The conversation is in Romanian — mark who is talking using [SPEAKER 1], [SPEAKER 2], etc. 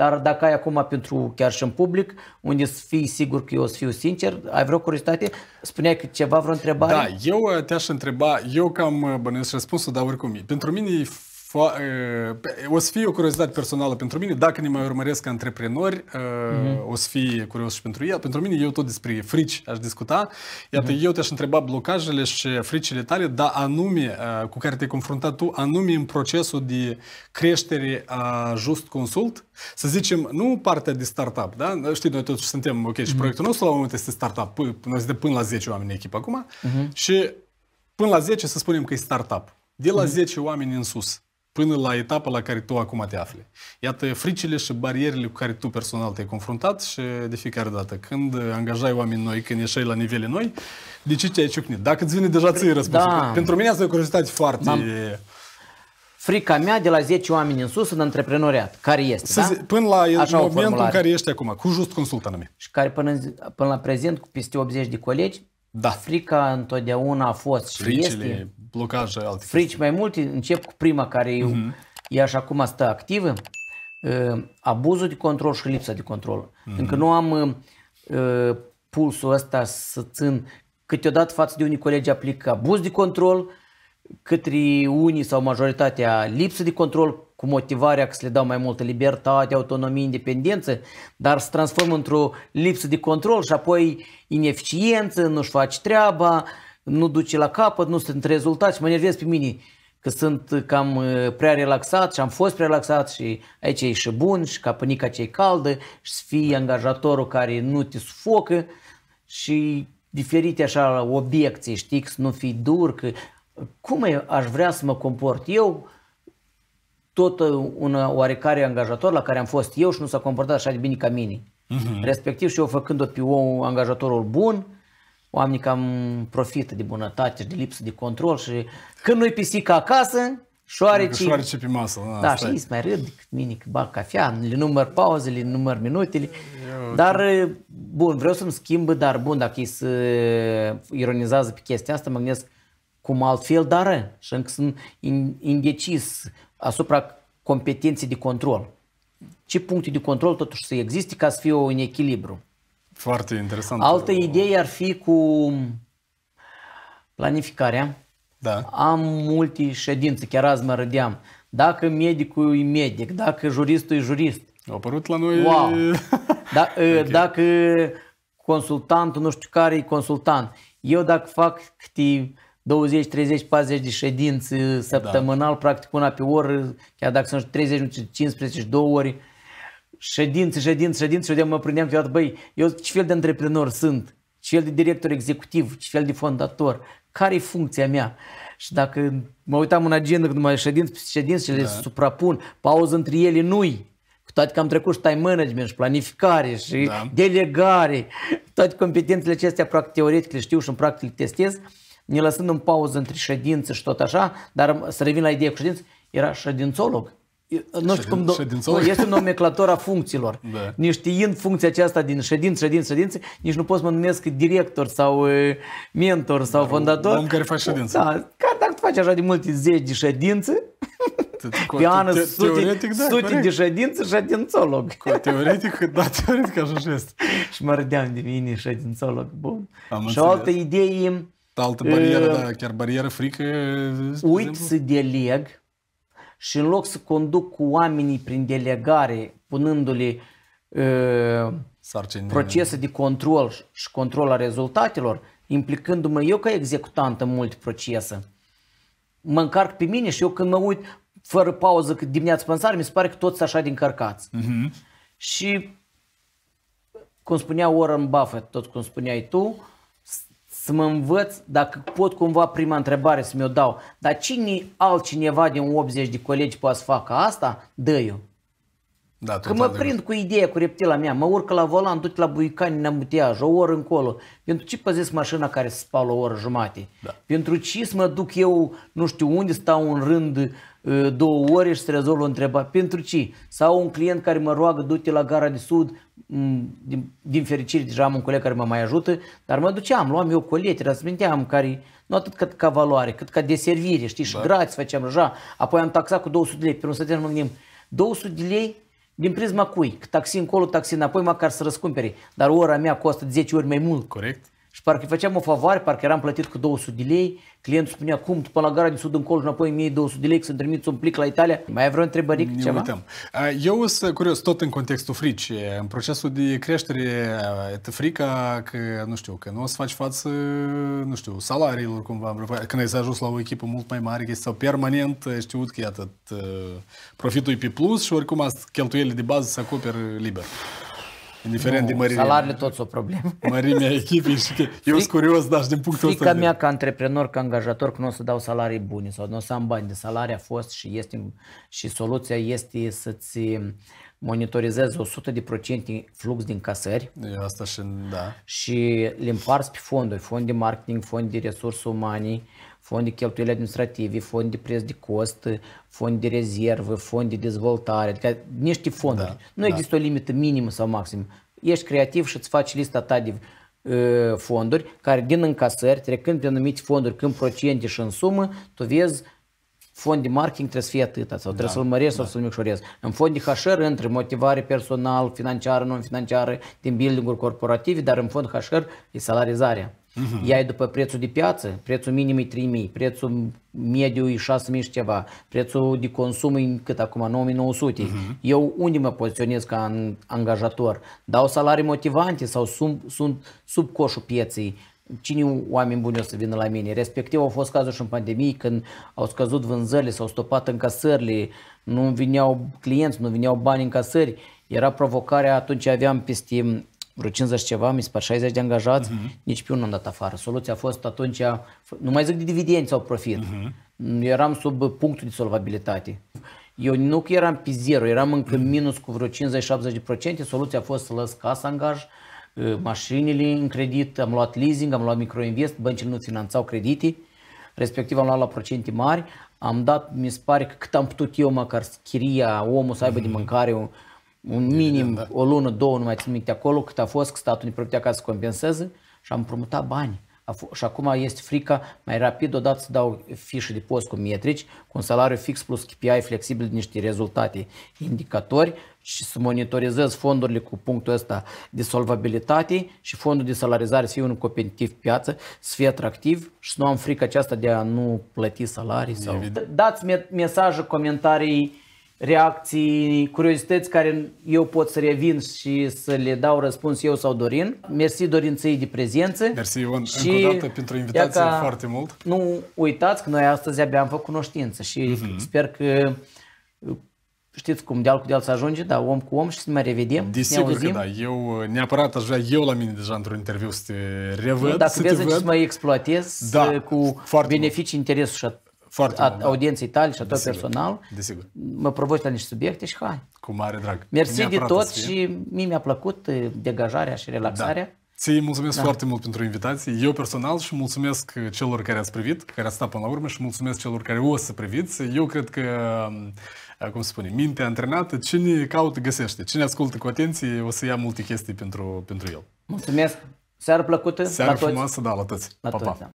[SPEAKER 1] Dar dacă ai acum pentru chiar și în public, unde să fii sigur că eu o să fiu sincer, ai vreo curiozitate? Spuneai că ceva, vreo întrebare? Da,
[SPEAKER 2] eu te-aș întreba, eu cam uh, bănesc răspunsul, dar oricum, pentru mine e o să fie o curiozitate personală pentru mine, dacă ne mai urmăresc antreprenori, mm-hmm. o să fie curios și pentru el. Pentru mine, eu tot despre frici aș discuta. Iată, mm-hmm. eu te-aș întreba blocajele și fricile tale, dar anume cu care te-ai confruntat tu, anume în procesul de creștere a Just Consult, să zicem, nu partea de startup, da? Știi, noi totuși suntem, ok, și mm-hmm. proiectul nostru la un moment este startup, noi suntem până la 10 oameni în echipă acum mm-hmm. și până la 10 să spunem că e startup. De la mm-hmm. 10 oameni în sus până la etapa la care tu acum te afli. Iată fricile și barierele cu care tu personal te-ai confruntat și de fiecare dată când angajai oameni noi, când ieșai la nivele noi, de ce te-ai ciocnit? Dacă îți vine deja ție răspunsul. Da. Pentru mine asta
[SPEAKER 1] e o curiozitate foarte... Da. Frica mea de la 10 oameni în sus în antreprenoriat, care este, da? Zi, până la Așa momentul în care ești acum, cu just consult Și care până, până la prezent, cu peste 80 de colegi, da. Frica întotdeauna a fost și Fricile, este. blocaje, alte Frici chestii. mai multe, încep cu prima care eu, uh-huh. Mhm. e așa acum stă activă, ă, abuzul de control și lipsa de control. Uh-huh. Încă nu am uh, pulsul ăsta să țin câteodată față de unii colegi aplică abuz de control, către unii sau majoritatea lipsă de control, cu motivarea că să le dau mai multă libertate, autonomie, independență, dar se transformă într-o lipsă de control și apoi ineficiență, nu-și faci treaba, nu duce la capăt, nu sunt rezultate și mă enervez pe mine că sunt cam uh, prea relaxat și am fost prea relaxat și aici e și bun și ca pânica cei caldă și să fii angajatorul care nu te sufocă și diferite așa obiecții, știi, să nu fii dur, că cum aș vrea să mă comport eu tot uh, un uh, oarecare angajator la care am fost eu și nu s-a comportat așa de bine ca mine. Uh-huh. Respectiv și eu făcând-o pe om, angajatorul bun, oamenii cam profită de bunătate și de lipsă de control și când nu-i pisica acasă, șoareci... Șoarece pe
[SPEAKER 2] masă. Da, da și ei
[SPEAKER 1] mai râd decât mine, că bag cafea, le număr pauzele, le număr minutele. Eu, dar, uh, bun, vreau să-mi schimb, dar bun, dacă ei se ironizează pe chestia asta, mă gândesc, cum altfel, dar eh, și încă sunt indecis asupra competenței de control. Ce puncte de control totuși să existe ca să fie un echilibru? Foarte interesant. Altă idee ar fi cu planificarea. Da. Am multe ședințe, chiar azi mă râdeam. Dacă medicul e medic, dacă juristul e jurist. Au apărut la noi... Wow. Da, eh, okay. Dacă consultantul, nu știu care e consultant. Eu dacă fac câte 20, 30, 40 de ședințe da. săptămânal, da. practic una pe oră, chiar dacă sunt 30, 15 2 ori, ședințe, ședințe, ședințe și eu mă prindeam că băi, eu ce fel de antreprenor sunt, ce fel de director executiv, ce fel de fondator, care e funcția mea? Și dacă mă uitam în agenda, când mai ședințe, ședințe și le da. suprapun, pauză între ele nu-i, cu toate că am trecut și time management și planificare și da. delegare, toate competențele acestea practic teoretic le știu și în practic le testez, ne lăsând în pauză între ședințe și tot așa, dar să revin la ideea cu ședință, era ședințolog. Nu știu cum, ședințolog. este a funcțiilor. Da. Nici funcția aceasta din ședință, ședință, ședință, nici nu poți să mă numesc director sau mentor sau dar fondator. Om care face ședință. Da, ca dacă tu faci așa de multe zeci de ședințe, pe an sute, da, sute de ședințe, ședințolog. Cu teoretic, da, teoretic așa și este. și mă râdeam de mine, ședințolog. Bun. Am și o altă idee altă barieră, uh, da, chiar barieră, frică. Uit să deleg și în loc să conduc cu oamenii prin delegare, punându-le uh, procese de control și control a rezultatelor, implicându-mă eu ca executant în multe procese. Mă încarc pe mine și eu când mă uit fără pauză că dimineața pensare, mi se pare că toți așa de încărcați. Uh-huh. Și cum spunea Warren Buffett, tot cum spuneai tu, uh, să mă învăț dacă pot cumva prima întrebare să mi-o dau. Dar cine altcineva din 80 de colegi poate să facă asta? dă eu. Da, Că mă prind cu ideea, cu reptila mea, mă urcă la volan, du-te la Buicani, ne-am o oră încolo. Pentru ce păzesc mașina care se spală o oră jumate? Da. Pentru ce să mă duc eu, nu știu unde, stau în rând Ă, două ore și se o întreba pentru ce? Sau un client care mă roagă, du-te la gara de sud, din, din fericire deja am un coleg care mă mai ajută, dar mă duceam, luam eu colete, răsminteam care nu atât cât ca valoare, cât ca deservire, știi, și da. grați făceam deja, apoi am taxat cu 200 de lei, pe un să mă gândim, 200 de lei din prisma cui? Taxi încolo, taxi înapoi, măcar să răscumpere, dar ora mea costă 10 ori mai mult. Corect. Și parcă făceam o favoare, parcă eram plătit cu 200 de lei, clientul spunea, cum, până la gara din sud încolo și înapoi 1200 de lei, să-mi trimiți un plic la Italia. Mai ai vreo întrebări? cu ceva? uităm. Eu sunt curios, tot în
[SPEAKER 2] contextul fricii, în procesul de creștere, te frica că, nu știu, că nu o să faci față, nu știu, salariilor cumva, când ai să ajuns la o echipă mult mai mare, că sau permanent știut că, iată, profitul e pe plus și oricum cheltuielile de bază se acoperă liber. Indiferent nu, de mărime. Salariile tot o problemă. Mărimea echipei și că eu sunt curios, dar și din punctul ăsta. Frica mea
[SPEAKER 1] ca antreprenor, ca angajator, că nu o să dau salarii bune sau nu o să am bani de salarii a fost și, este, și soluția este să-ți monitorizezi 100% flux din casări. E asta și da. Și le împarți pe fonduri, fond de marketing, fond de resurse umane, fond de cheltuieli administrative, fond de preț de cost, fond de rezervă, fond de dezvoltare, adică niște fonduri. Da, nu da. există o limită minimă sau maximă. Ești creativ și îți faci lista ta de uh, fonduri care din încasări, trecând prin anumite fonduri, când procente și în sumă, tu vezi fond de marketing trebuie să fie atâta sau trebuie da, să-l măresc da. sau să-l micșorez. În fond de HR între motivare personal, financiară, non-financiară, din building-uri corporative, dar în fond HR e salarizarea. Uh-huh. Ia după prețul de piață, prețul minim e 3000, prețul mediu e 6000 și ceva, prețul de consum e cât acum 9900. Uh-huh. Eu unde mă poziționez ca angajator? Dau salarii motivante sau sunt, sunt sub coșul pieței? cine oameni buni o să vină la mine. Respectiv au fost cazuri și în pandemie când au scăzut vânzările, s-au stopat încasările, nu vineau clienți, nu vineau bani în casări. Era provocarea, atunci aveam peste vreo 50 ceva, mi se 60 de angajați, uh-huh. nici pe unul am dat afară. Soluția a fost atunci, nu mai zic de dividend sau profit, uh-huh. eram sub punctul de solvabilitate. Eu nu că eram pe zero, eram încă uh-huh. minus cu vreo 50-70%, soluția a fost să lăs casa angaj, ă, mașinile în credit, am luat leasing, am luat microinvest, băncile nu finanțau credite, respectiv am luat la procente mari, am dat, mi se pare că cât am putut eu măcar chiria, omul să aibă uh-huh. de mhm. mâncare, un deci, minim, da, da. o lună, două, nu mai țin minte acolo, cât a fost, că statul ne promitea ca să compenseze și am împrumutat bani. Și acum este frica mai rapid, odată să dau fișe de post cu metrici, cu un salariu fix plus KPI flexibil de niște rezultate, indicatori și să monitorizez fondurile cu punctul ăsta de solvabilitate și fondul de salarizare să fie unul competitiv piață, să fie atractiv și să nu am frica aceasta de a nu plăti salarii. Sau... Dați mesaje, comentarii, reacții, curiozități care eu pot să revin și să le dau răspuns eu sau Dorin. Mersi Dorin ții de prezență. Mersi Ion și încă o dată pentru invitație ca foarte mult. Nu uitați că noi astăzi abia am făcut cunoștință și mm-hmm. sper că știți cum, deal cu deal să ajunge, dar om cu om și să ne mai revedem. Desigur că da,
[SPEAKER 2] eu neapărat aș vrea eu la mine deja într-un interviu să te revăd, Dacă să vezi, te văd. să
[SPEAKER 1] mă exploatez da, cu beneficii, mult. interesul și foarte a, da. audienții tale și a tău personal. Desigur. Mă provoci la niște subiecte și hai. Cu mare drag. Mersi de tot și mie mi-a plăcut degajarea și relaxarea. Da.
[SPEAKER 2] Ție mulțumesc da. foarte mult pentru invitație. Eu personal și mulțumesc celor care ați privit, care ați stat până la urmă și mulțumesc celor care o să priviți. Eu cred că, cum se spune, mintea antrenată, cine caută, găsește. Cine ascultă cu atenție, o să ia multe chestii pentru, pentru el.
[SPEAKER 1] Mulțumesc! Seară plăcută Seară la toți.
[SPEAKER 2] da, la toți. La pa, toți, pa. Da.